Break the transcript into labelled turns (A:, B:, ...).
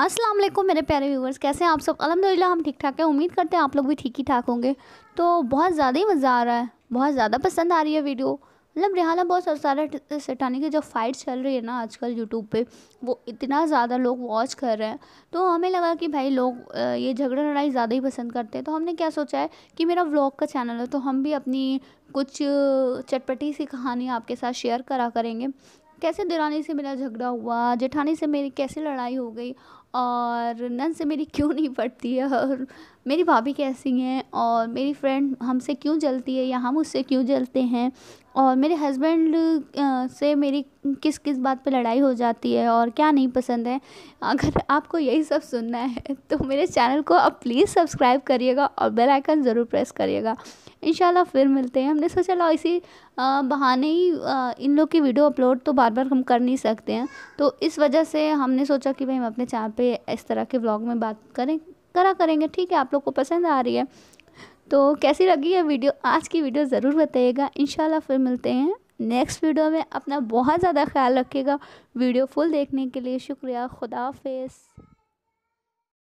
A: अस्सलाम वालेकुम मेरे प्यारे व्यूवर्स कैसे हैं आप सब अलहमदिल्ला हम ठीक ठाक हैं उम्मीद करते हैं आप लोग भी ठीक ही ठाक होंगे तो बहुत ज़्यादा ही मज़ा आ रहा है बहुत ज़्यादा पसंद आ रही है वीडियो मतलब रिहाना बहुत सारा सेठानी की जो फाइट्स चल रही है ना आजकल यूट्यूब पे वो इतना ज़्यादा लोग वॉच कर रहे हैं तो हमें लगा कि भाई लोग ये झगड़ा लड़ाई ज़्यादा ही पसंद करते हैं तो हमने क्या सोचा है कि मेरा व्लॉग का चैनल है तो हम भी अपनी कुछ चटपटी सी कहानी आपके साथ शेयर करा करेंगे कैसे दिरानी से मेरा झगड़ा हुआ जेठानी से मेरी कैसे लड़ाई हो गई और नन से मेरी क्यों नहीं पड़ती है और मेरी भाभी कैसी हैं और मेरी फ्रेंड हमसे क्यों जलती है या हम उससे क्यों जलते हैं और मेरे हस्बैंड से मेरी किस किस बात पे लड़ाई हो जाती है और क्या नहीं पसंद है अगर आपको यही सब सुनना है तो मेरे चैनल को आप प्लीज़ सब्सक्राइब करिएगा और बेल आइकन ज़रूर प्रेस करिएगा इन फिर मिलते हैं हमने सोचा लो इसी बहाने ही इन लोग की वीडियो अपलोड तो बार बार हम कर नहीं सकते हैं तो इस वजह से हमने सोचा कि भाई हम अपने चैनल पे इस तरह के व्लॉग में बात करें करा करेंगे ठीक है आप लोग को पसंद आ रही है तो कैसी लगी है वीडियो आज की वीडियो ज़रूर बताइएगा इन फिर मिलते हैं नेक्स्ट वीडियो में अपना बहुत ज़्यादा ख्याल रखिएगा वीडियो फुल देखने के लिए शुक्रिया खुदा